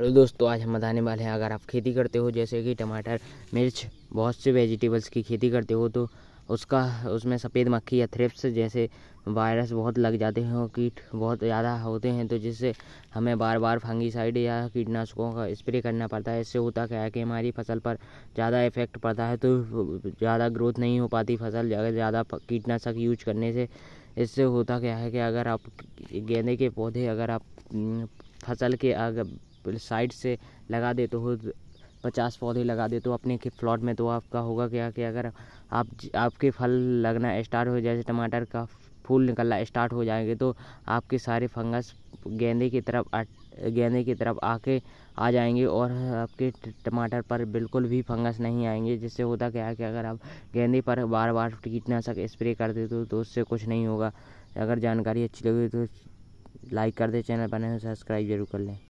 hello दोस्तों आज हम बताने वाले हैं अगर आप खेती करते हो जैसे कि टमाटर मिर्च बहुत से वेजिटेबल्स की खेती करते हो तो उसका उसमें सफ़ेद मक्खी या थ्रिप्स जैसे वायरस बहुत लग जाते हैं और कीट बहुत ज़्यादा होते हैं तो जिससे हमें बार बार फंगीसाइड या कीटनाशकों का स्प्रे करना पड़ता है इससे होता क्या है कि हमारी फसल पर ज़्यादा इफेक्ट पड़ता है तो ज़्यादा ग्रोथ नहीं हो पाती फसल अगर ज़्यादा कीटनाशक यूज करने से इससे होता क्या है कि अगर आप गेंदे के पौधे अगर आप फसल के अगर साइड से लगा दे हो पचास पौधे लगा दे तो अपने के प्लॉट में तो आपका होगा क्या कि अगर आप आपके फल लगना स्टार्ट हो जैसे टमाटर का फूल निकलना स्टार्ट हो जाएंगे तो आपके सारे फंगस गेंदे की तरफ गेंदे की तरफ आके आ जाएंगे और आपके टमाटर पर बिल्कुल भी फंगस नहीं आएंगे जिससे होता क्या है कि अगर आप गेंदे पर बार बार कीटनाशक स्प्रे कर देते हो तो उससे कुछ नहीं होगा अगर जानकारी अच्छी लगी तो लाइक कर दे चैनल पर नहीं तो सब्सक्राइब जरूर कर लें